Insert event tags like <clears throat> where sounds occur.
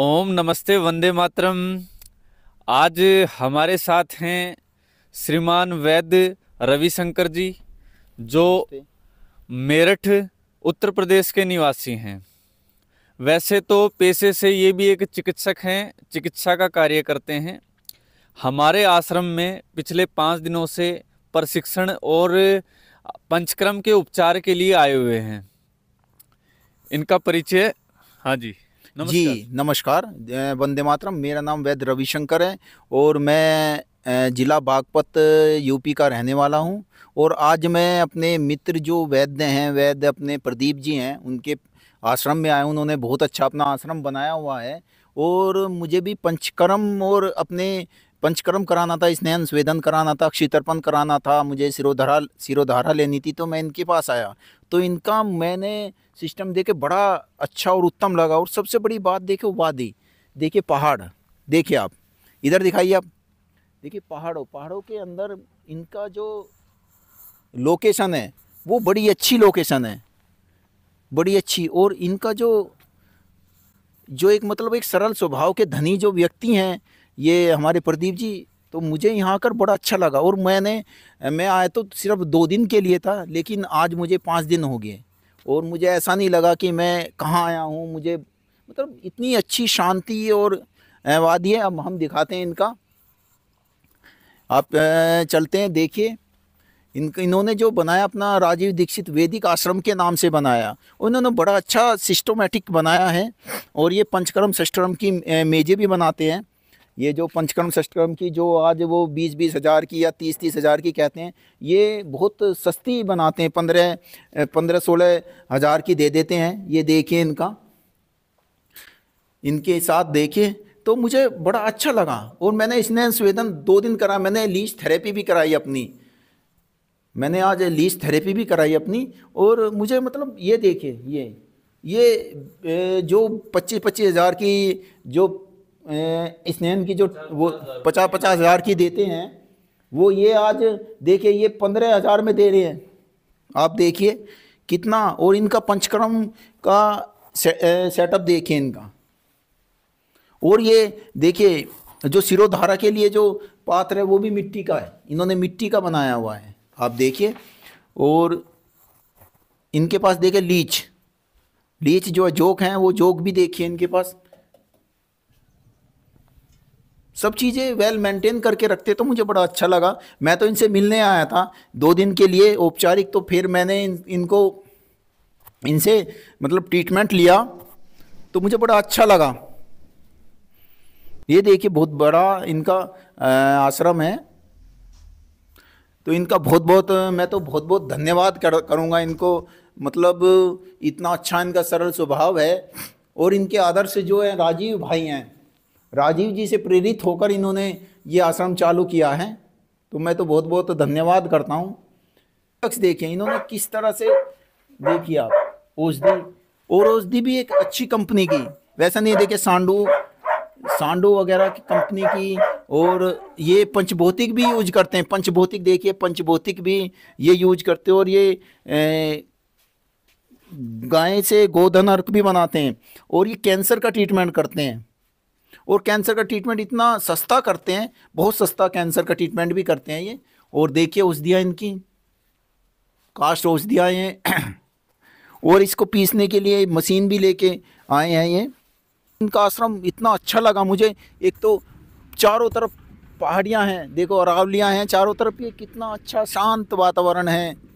ओम नमस्ते वंदे मातरम आज हमारे साथ हैं श्रीमान वैद्य रविशंकर जी जो मेरठ उत्तर प्रदेश के निवासी हैं वैसे तो पेशे से ये भी एक चिकित्सक हैं चिकित्सा का कार्य करते हैं हमारे आश्रम में पिछले पाँच दिनों से प्रशिक्षण और पंचक्रम के उपचार के लिए आए हुए हैं इनका परिचय हाँ जी जी नमस्कार वंदे मातरम मेरा नाम वैद्य रविशंकर है और मैं ज़िला बागपत यूपी का रहने वाला हूँ और आज मैं अपने मित्र जो वैद्य हैं वैद्य अपने प्रदीप जी हैं उनके आश्रम में आए उन्होंने बहुत अच्छा अपना आश्रम बनाया हुआ है और मुझे भी पंचकर्म और अपने पंचकर्म कराना था स्नेहन स्वेदन कराना था क्षितर्पण कराना था मुझे सिरोधारा सिरोधारा लेनी थी तो मैं इनके पास आया तो इनका मैंने सिस्टम देखे बड़ा अच्छा और उत्तम लगा और सबसे बड़ी बात देखे वादी देखिए पहाड़ देखिए आप इधर दिखाइए आप देखिए पहाड़ों पहाड़ों के अंदर इनका जो लोकेशन है वो बड़ी अच्छी लोकेशन है बड़ी अच्छी और इनका जो जो एक मतलब एक सरल स्वभाव के धनी जो व्यक्ति हैं ये हमारे प्रदीप जी तो मुझे यहाँ आकर बड़ा अच्छा लगा और मैंने मैं आया तो सिर्फ दो दिन के लिए था लेकिन आज मुझे पाँच दिन हो गए और मुझे ऐसा नहीं लगा कि मैं कहाँ आया हूँ मुझे मतलब इतनी अच्छी शांति और वादी है अब हम दिखाते हैं इनका आप चलते हैं देखिए इन इन्होंने जो बनाया अपना राजीव दीक्षित वैदिक आश्रम के नाम से बनाया उन्होंने बड़ा अच्छा सिस्टोमेटिक बनाया है और ये पंचकर्म सष्टकर्म की मेजे भी बनाते हैं ये जो पंचकर्म षष्टकर्म की जो आज वो बीस बीस हज़ार की या तीस तीस हज़ार की कहते हैं ये बहुत सस्ती बनाते हैं पंद्रह पंद्रह सोलह हज़ार की दे देते हैं ये देखिए इनका इनके साथ देखिए तो मुझे बड़ा अच्छा लगा और मैंने इसने स्वेदन दो दिन करा मैंने लीच थेरेपी भी कराई अपनी मैंने आज लीच थेरेपी भी कराई अपनी और मुझे मतलब ये देखिए ये ये जो पच्चीस पच्चीस हज़ार की जो स्नैन की जो वो पचास पचास हज़ार की देते हैं वो ये आज देखिए ये पंद्रह हज़ार में दे रहे हैं आप देखिए कितना और इनका पंचक्रम का सेटअप देखिए इनका और ये देखिए जो सिरोधारा के लिए जो पात्र है वो भी मिट्टी का है इन्होंने मिट्टी का बनाया हुआ है आप देखिए और इनके पास देखिए लीच लीच जो है जोक हैं वो जोक भी देखिए इनके पास सब चीज़ें वेल मेंटेन करके रखते तो मुझे बड़ा अच्छा लगा मैं तो इनसे मिलने आया था दो दिन के लिए औपचारिक तो फिर मैंने इन, इनको इनसे मतलब ट्रीटमेंट लिया तो मुझे बड़ा अच्छा लगा ये देखिए बहुत बड़ा इनका आश्रम है तो इनका बहुत बहुत मैं तो बहुत बहुत धन्यवाद कर करूँगा इनको मतलब इतना अच्छा इनका सरल स्वभाव है और इनके आदर्श जो है राजीव भाई हैं राजीव जी से प्रेरित होकर इन्होंने ये आश्रम चालू किया है तो मैं तो बहुत बहुत धन्यवाद करता हूँ शख्स देखिए इन्होंने किस तरह से देखिए आप औषधि और औषधि भी एक अच्छी कंपनी की वैसा नहीं देखिए सांडू सांडो वगैरह की कंपनी की और ये पंचभौतिक भी यूज करते हैं पंचभौतिक देखिए पंचभौतिक भी ये यूज करते हैं और ये गाय से गोधन अर्क भी बनाते हैं और ये कैंसर का ट्रीटमेंट करते हैं और कैंसर का ट्रीटमेंट इतना सस्ता करते हैं बहुत सस्ता कैंसर का ट्रीटमेंट भी करते हैं ये और देखिए औषधियाँ इनकी कास्ट औषधियाँ हैं <clears throat> और इसको पीसने के लिए मशीन भी लेके आए हैं ये इनका आश्रम इतना अच्छा लगा मुझे एक तो चारों तरफ पहाड़ियाँ हैं देखो अरावलियाँ हैं चारों तरफ ये कितना अच्छा शांत वातावरण है